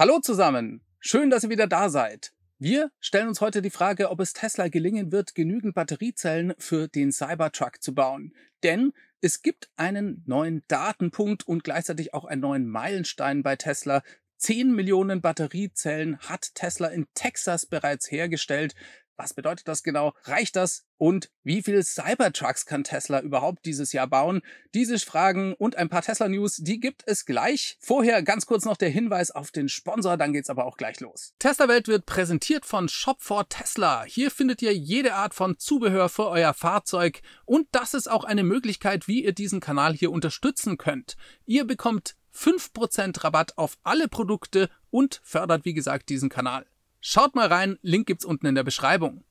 Hallo zusammen, schön, dass ihr wieder da seid. Wir stellen uns heute die Frage, ob es Tesla gelingen wird, genügend Batteriezellen für den Cybertruck zu bauen. Denn es gibt einen neuen Datenpunkt und gleichzeitig auch einen neuen Meilenstein bei Tesla, 10 Millionen Batteriezellen hat Tesla in Texas bereits hergestellt. Was bedeutet das genau? Reicht das? Und wie viele Cybertrucks kann Tesla überhaupt dieses Jahr bauen? Diese Fragen und ein paar Tesla-News, die gibt es gleich. Vorher ganz kurz noch der Hinweis auf den Sponsor, dann geht's aber auch gleich los. Tesla Welt wird präsentiert von Shop for Tesla. Hier findet ihr jede Art von Zubehör für euer Fahrzeug und das ist auch eine Möglichkeit, wie ihr diesen Kanal hier unterstützen könnt. Ihr bekommt 5% Rabatt auf alle Produkte und fördert, wie gesagt, diesen Kanal. Schaut mal rein, Link gibt's unten in der Beschreibung.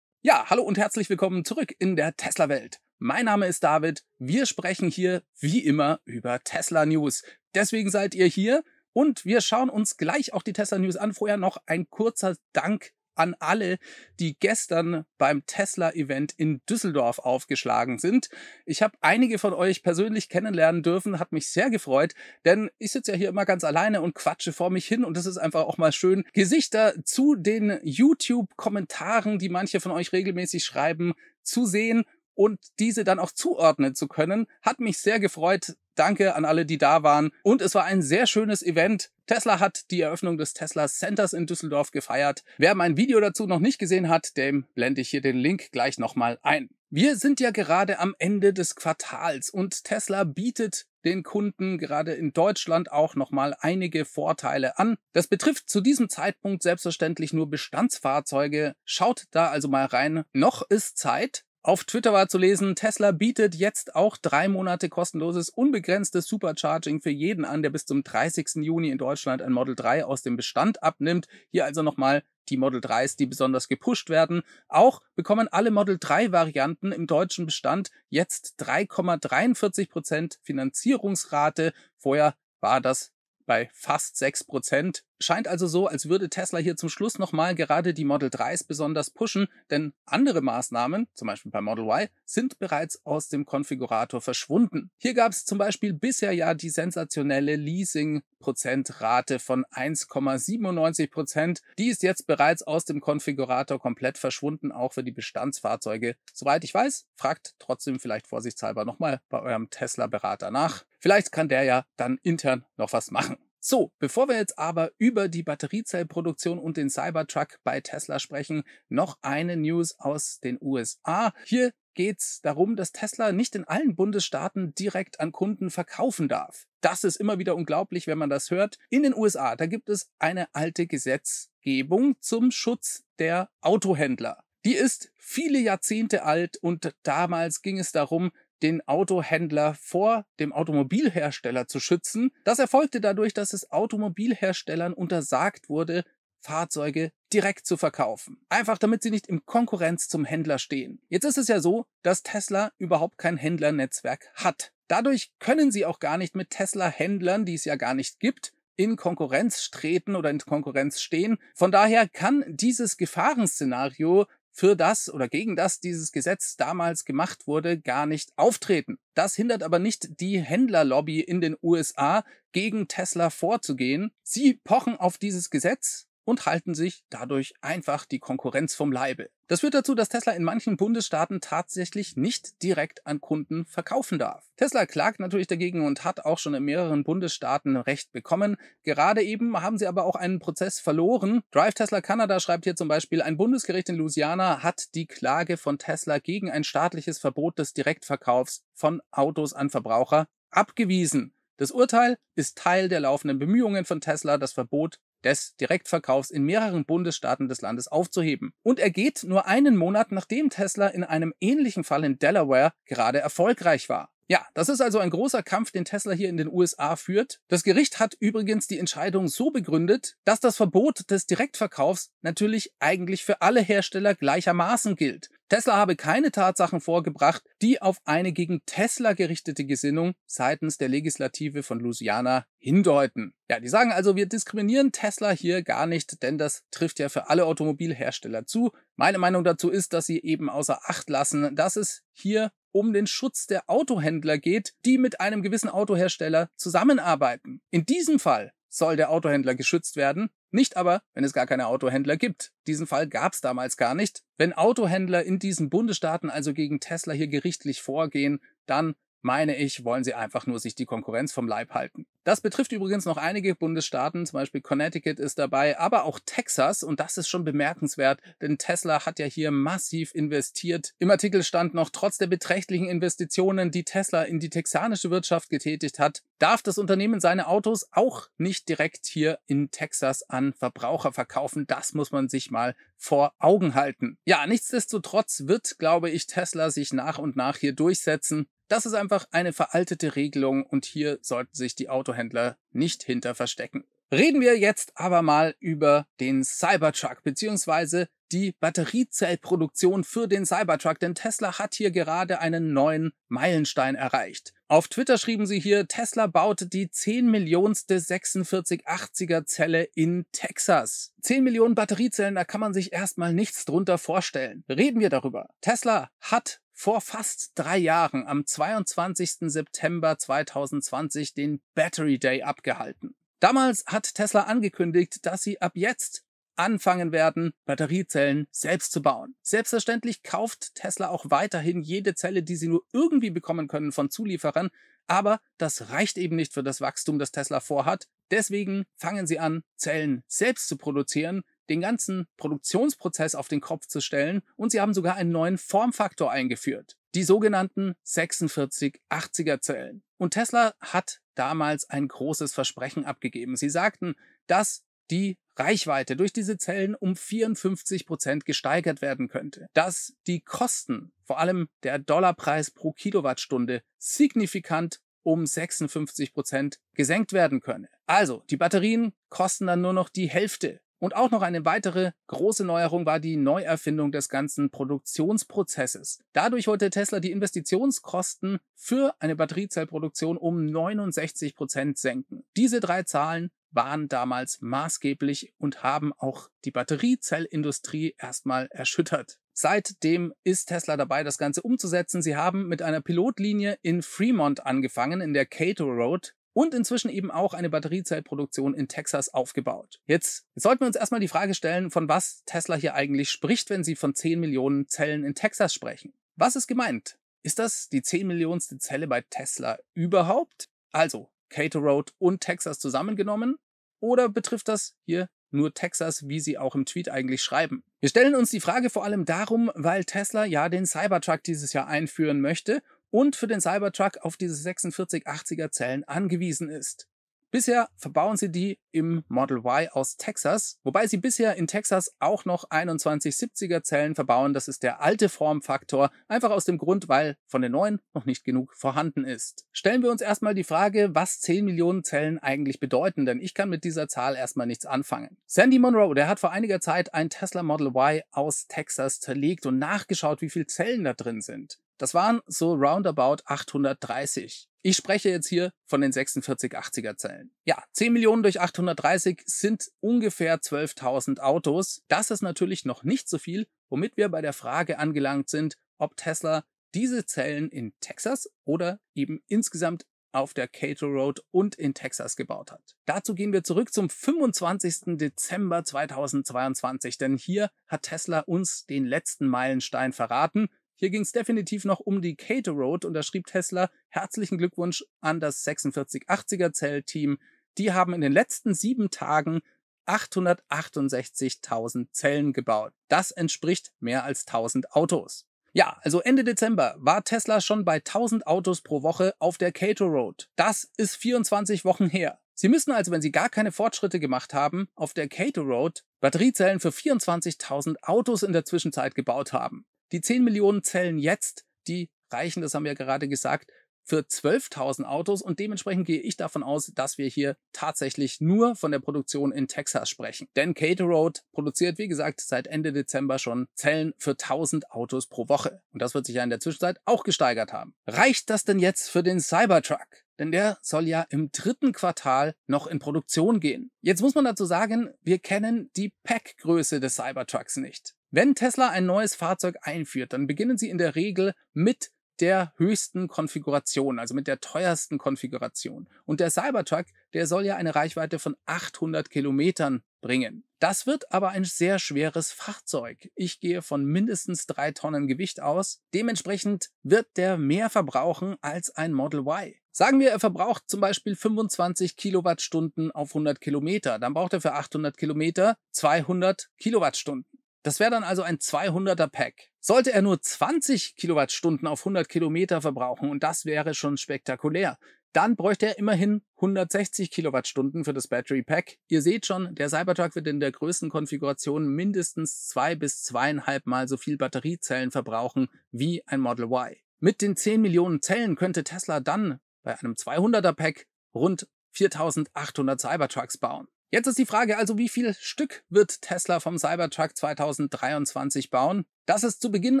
Ja, hallo und herzlich willkommen zurück in der Tesla-Welt. Mein Name ist David. Wir sprechen hier wie immer über Tesla News. Deswegen seid ihr hier und wir schauen uns gleich auch die Tesla News an. Vorher noch ein kurzer Dank an alle, die gestern beim Tesla-Event in Düsseldorf aufgeschlagen sind. Ich habe einige von euch persönlich kennenlernen dürfen, hat mich sehr gefreut, denn ich sitze ja hier immer ganz alleine und quatsche vor mich hin und es ist einfach auch mal schön, Gesichter zu den YouTube-Kommentaren, die manche von euch regelmäßig schreiben, zu sehen und diese dann auch zuordnen zu können. Hat mich sehr gefreut. Danke an alle, die da waren. Und es war ein sehr schönes Event. Tesla hat die Eröffnung des Tesla Centers in Düsseldorf gefeiert. Wer mein Video dazu noch nicht gesehen hat, dem blende ich hier den Link gleich nochmal ein. Wir sind ja gerade am Ende des Quartals und Tesla bietet den Kunden gerade in Deutschland auch nochmal einige Vorteile an. Das betrifft zu diesem Zeitpunkt selbstverständlich nur Bestandsfahrzeuge. Schaut da also mal rein. Noch ist Zeit. Auf Twitter war zu lesen, Tesla bietet jetzt auch drei Monate kostenloses, unbegrenztes Supercharging für jeden an, der bis zum 30. Juni in Deutschland ein Model 3 aus dem Bestand abnimmt. Hier also nochmal die Model 3s, die besonders gepusht werden. Auch bekommen alle Model 3 Varianten im deutschen Bestand jetzt 3,43% Prozent Finanzierungsrate. Vorher war das bei fast 6%. Scheint also so, als würde Tesla hier zum Schluss nochmal gerade die Model 3s besonders pushen, denn andere Maßnahmen, zum Beispiel bei Model Y, sind bereits aus dem Konfigurator verschwunden. Hier gab es zum Beispiel bisher ja die sensationelle Leasing-Prozentrate von 1,97 Prozent. Die ist jetzt bereits aus dem Konfigurator komplett verschwunden, auch für die Bestandsfahrzeuge. Soweit ich weiß, fragt trotzdem vielleicht vorsichtshalber nochmal bei eurem Tesla-Berater nach. Vielleicht kann der ja dann intern noch was machen. So, bevor wir jetzt aber über die Batteriezellproduktion und den Cybertruck bei Tesla sprechen, noch eine News aus den USA. Hier geht es darum, dass Tesla nicht in allen Bundesstaaten direkt an Kunden verkaufen darf. Das ist immer wieder unglaublich, wenn man das hört. In den USA, da gibt es eine alte Gesetzgebung zum Schutz der Autohändler. Die ist viele Jahrzehnte alt und damals ging es darum, den Autohändler vor dem Automobilhersteller zu schützen. Das erfolgte dadurch, dass es Automobilherstellern untersagt wurde, Fahrzeuge direkt zu verkaufen. Einfach damit sie nicht in Konkurrenz zum Händler stehen. Jetzt ist es ja so, dass Tesla überhaupt kein Händlernetzwerk hat. Dadurch können sie auch gar nicht mit Tesla-Händlern, die es ja gar nicht gibt, in Konkurrenz treten oder in Konkurrenz stehen. Von daher kann dieses Gefahrenszenario für das oder gegen das dieses Gesetz damals gemacht wurde, gar nicht auftreten. Das hindert aber nicht die Händlerlobby in den USA, gegen Tesla vorzugehen. Sie pochen auf dieses Gesetz und halten sich dadurch einfach die Konkurrenz vom Leibe. Das führt dazu, dass Tesla in manchen Bundesstaaten tatsächlich nicht direkt an Kunden verkaufen darf. Tesla klagt natürlich dagegen und hat auch schon in mehreren Bundesstaaten Recht bekommen. Gerade eben haben sie aber auch einen Prozess verloren. Drive Tesla Canada schreibt hier zum Beispiel, ein Bundesgericht in Louisiana hat die Klage von Tesla gegen ein staatliches Verbot des Direktverkaufs von Autos an Verbraucher abgewiesen. Das Urteil ist Teil der laufenden Bemühungen von Tesla, das Verbot des Direktverkaufs in mehreren Bundesstaaten des Landes aufzuheben. Und er geht nur einen Monat, nachdem Tesla in einem ähnlichen Fall in Delaware gerade erfolgreich war. Ja, das ist also ein großer Kampf, den Tesla hier in den USA führt. Das Gericht hat übrigens die Entscheidung so begründet, dass das Verbot des Direktverkaufs natürlich eigentlich für alle Hersteller gleichermaßen gilt. Tesla habe keine Tatsachen vorgebracht, die auf eine gegen Tesla gerichtete Gesinnung seitens der Legislative von Louisiana hindeuten. Ja, die sagen also, wir diskriminieren Tesla hier gar nicht, denn das trifft ja für alle Automobilhersteller zu. Meine Meinung dazu ist, dass sie eben außer Acht lassen, dass es hier um den Schutz der Autohändler geht, die mit einem gewissen Autohersteller zusammenarbeiten. In diesem Fall soll der Autohändler geschützt werden, nicht aber, wenn es gar keine Autohändler gibt. Diesen Fall gab es damals gar nicht. Wenn Autohändler in diesen Bundesstaaten also gegen Tesla hier gerichtlich vorgehen, dann meine ich, wollen sie einfach nur sich die Konkurrenz vom Leib halten. Das betrifft übrigens noch einige Bundesstaaten, zum Beispiel Connecticut ist dabei, aber auch Texas und das ist schon bemerkenswert, denn Tesla hat ja hier massiv investiert. Im Artikel stand noch, trotz der beträchtlichen Investitionen, die Tesla in die texanische Wirtschaft getätigt hat, darf das Unternehmen seine Autos auch nicht direkt hier in Texas an Verbraucher verkaufen. Das muss man sich mal vor Augen halten. Ja, nichtsdestotrotz wird, glaube ich, Tesla sich nach und nach hier durchsetzen. Das ist einfach eine veraltete Regelung und hier sollten sich die Autohändler nicht hinter verstecken. Reden wir jetzt aber mal über den Cybertruck bzw. die Batteriezellproduktion für den Cybertruck, denn Tesla hat hier gerade einen neuen Meilenstein erreicht. Auf Twitter schrieben sie hier, Tesla baut die 10 Millionste 4680er Zelle in Texas. 10 Millionen Batteriezellen, da kann man sich erstmal nichts drunter vorstellen. Reden wir darüber. Tesla hat vor fast drei Jahren am 22. September 2020 den Battery Day abgehalten. Damals hat Tesla angekündigt, dass sie ab jetzt anfangen werden, Batteriezellen selbst zu bauen. Selbstverständlich kauft Tesla auch weiterhin jede Zelle, die sie nur irgendwie bekommen können von Zulieferern, aber das reicht eben nicht für das Wachstum, das Tesla vorhat. Deswegen fangen sie an, Zellen selbst zu produzieren den ganzen Produktionsprozess auf den Kopf zu stellen und sie haben sogar einen neuen Formfaktor eingeführt, die sogenannten 4680er Zellen. Und Tesla hat damals ein großes Versprechen abgegeben. Sie sagten, dass die Reichweite durch diese Zellen um 54 Prozent gesteigert werden könnte, dass die Kosten, vor allem der Dollarpreis pro Kilowattstunde, signifikant um 56 Prozent gesenkt werden könne. Also, die Batterien kosten dann nur noch die Hälfte und auch noch eine weitere große Neuerung war die Neuerfindung des ganzen Produktionsprozesses. Dadurch wollte Tesla die Investitionskosten für eine Batteriezellproduktion um 69 Prozent senken. Diese drei Zahlen waren damals maßgeblich und haben auch die Batteriezellindustrie erstmal erschüttert. Seitdem ist Tesla dabei, das Ganze umzusetzen. Sie haben mit einer Pilotlinie in Fremont angefangen, in der Cato Road und inzwischen eben auch eine Batteriezellproduktion in Texas aufgebaut. Jetzt, jetzt sollten wir uns erstmal die Frage stellen, von was Tesla hier eigentlich spricht, wenn sie von 10 Millionen Zellen in Texas sprechen. Was ist gemeint? Ist das die 10 Millionenste Zelle bei Tesla überhaupt? Also Cato Road und Texas zusammengenommen? Oder betrifft das hier nur Texas, wie sie auch im Tweet eigentlich schreiben. Wir stellen uns die Frage vor allem darum, weil Tesla ja den Cybertruck dieses Jahr einführen möchte und für den Cybertruck auf diese 4680er Zellen angewiesen ist. Bisher verbauen sie die im Model Y aus Texas, wobei sie bisher in Texas auch noch 2170er Zellen verbauen. Das ist der alte Formfaktor, einfach aus dem Grund, weil von den neuen noch nicht genug vorhanden ist. Stellen wir uns erstmal die Frage, was 10 Millionen Zellen eigentlich bedeuten, denn ich kann mit dieser Zahl erstmal nichts anfangen. Sandy Monroe, der hat vor einiger Zeit ein Tesla Model Y aus Texas zerlegt und nachgeschaut, wie viele Zellen da drin sind. Das waren so roundabout 830. Ich spreche jetzt hier von den 4680er Zellen. Ja, 10 Millionen durch 830 sind ungefähr 12.000 Autos. Das ist natürlich noch nicht so viel, womit wir bei der Frage angelangt sind, ob Tesla diese Zellen in Texas oder eben insgesamt auf der Cato Road und in Texas gebaut hat. Dazu gehen wir zurück zum 25. Dezember 2022, denn hier hat Tesla uns den letzten Meilenstein verraten. Hier ging es definitiv noch um die Cato Road und da schrieb Tesla herzlichen Glückwunsch an das 4680er Zellteam. Die haben in den letzten sieben Tagen 868.000 Zellen gebaut. Das entspricht mehr als 1000 Autos. Ja, also Ende Dezember war Tesla schon bei 1000 Autos pro Woche auf der Cato Road. Das ist 24 Wochen her. Sie müssen also, wenn Sie gar keine Fortschritte gemacht haben, auf der Cato Road Batteriezellen für 24.000 Autos in der Zwischenzeit gebaut haben. Die 10 Millionen Zellen jetzt, die reichen, das haben wir ja gerade gesagt, für 12.000 Autos und dementsprechend gehe ich davon aus, dass wir hier tatsächlich nur von der Produktion in Texas sprechen. Denn Road produziert, wie gesagt, seit Ende Dezember schon Zellen für 1.000 Autos pro Woche. Und das wird sich ja in der Zwischenzeit auch gesteigert haben. Reicht das denn jetzt für den Cybertruck? denn der soll ja im dritten Quartal noch in Produktion gehen. Jetzt muss man dazu sagen, wir kennen die Packgröße des Cybertrucks nicht. Wenn Tesla ein neues Fahrzeug einführt, dann beginnen sie in der Regel mit der höchsten Konfiguration, also mit der teuersten Konfiguration. Und der Cybertruck, der soll ja eine Reichweite von 800 Kilometern bringen. Das wird aber ein sehr schweres Fahrzeug. Ich gehe von mindestens drei Tonnen Gewicht aus. Dementsprechend wird der mehr verbrauchen als ein Model Y. Sagen wir, er verbraucht zum Beispiel 25 Kilowattstunden auf 100 Kilometer. Dann braucht er für 800 Kilometer 200 Kilowattstunden. Das wäre dann also ein 200er Pack. Sollte er nur 20 Kilowattstunden auf 100 Kilometer verbrauchen, und das wäre schon spektakulär, dann bräuchte er immerhin 160 Kilowattstunden für das Battery Pack. Ihr seht schon, der Cybertruck wird in der größten Konfiguration mindestens zwei bis zweieinhalb Mal so viel Batteriezellen verbrauchen wie ein Model Y. Mit den 10 Millionen Zellen könnte Tesla dann bei einem 200er Pack rund 4800 Cybertrucks bauen. Jetzt ist die Frage also, wie viel Stück wird Tesla vom Cybertruck 2023 bauen? Das ist zu Beginn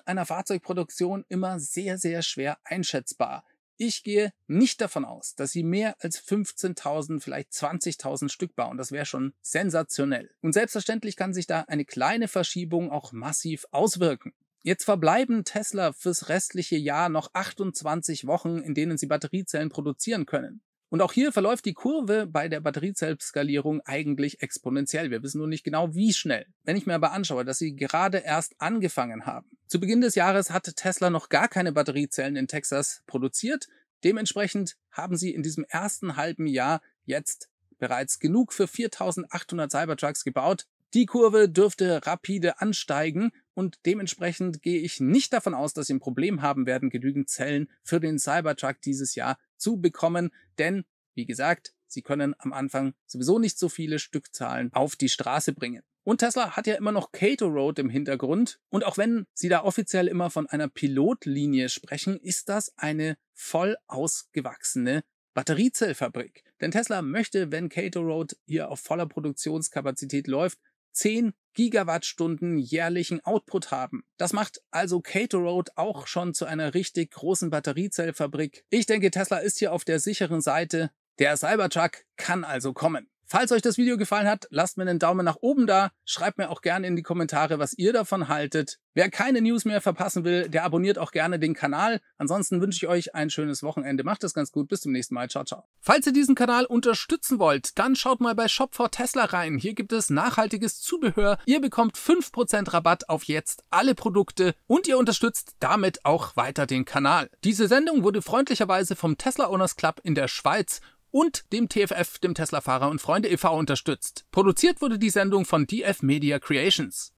einer Fahrzeugproduktion immer sehr, sehr schwer einschätzbar. Ich gehe nicht davon aus, dass sie mehr als 15.000, vielleicht 20.000 Stück bauen. Das wäre schon sensationell. Und selbstverständlich kann sich da eine kleine Verschiebung auch massiv auswirken. Jetzt verbleiben Tesla fürs restliche Jahr noch 28 Wochen, in denen sie Batteriezellen produzieren können. Und auch hier verläuft die Kurve bei der Batteriezellskalierung eigentlich exponentiell. Wir wissen nur nicht genau, wie schnell. Wenn ich mir aber anschaue, dass sie gerade erst angefangen haben. Zu Beginn des Jahres hatte Tesla noch gar keine Batteriezellen in Texas produziert. Dementsprechend haben sie in diesem ersten halben Jahr jetzt bereits genug für 4800 Cybertrucks gebaut. Die Kurve dürfte rapide ansteigen und dementsprechend gehe ich nicht davon aus, dass sie ein Problem haben werden, genügend Zellen für den Cybertruck dieses Jahr zu bekommen, denn, wie gesagt, sie können am Anfang sowieso nicht so viele Stückzahlen auf die Straße bringen. Und Tesla hat ja immer noch Cato Road im Hintergrund. Und auch wenn sie da offiziell immer von einer Pilotlinie sprechen, ist das eine voll ausgewachsene Batteriezellfabrik. Denn Tesla möchte, wenn Cato Road hier auf voller Produktionskapazität läuft, 10 Gigawattstunden jährlichen Output haben. Das macht also Road auch schon zu einer richtig großen Batteriezellfabrik. Ich denke, Tesla ist hier auf der sicheren Seite. Der Cybertruck kann also kommen. Falls euch das Video gefallen hat, lasst mir einen Daumen nach oben da. Schreibt mir auch gerne in die Kommentare, was ihr davon haltet. Wer keine News mehr verpassen will, der abonniert auch gerne den Kanal. Ansonsten wünsche ich euch ein schönes Wochenende. Macht es ganz gut. Bis zum nächsten Mal. Ciao, ciao. Falls ihr diesen Kanal unterstützen wollt, dann schaut mal bei Shop for Tesla rein. Hier gibt es nachhaltiges Zubehör. Ihr bekommt 5% Rabatt auf jetzt alle Produkte und ihr unterstützt damit auch weiter den Kanal. Diese Sendung wurde freundlicherweise vom Tesla Owners Club in der Schweiz und dem TFF, dem Tesla Fahrer und Freunde e.V. unterstützt. Produziert wurde die Sendung von DF Media Creations.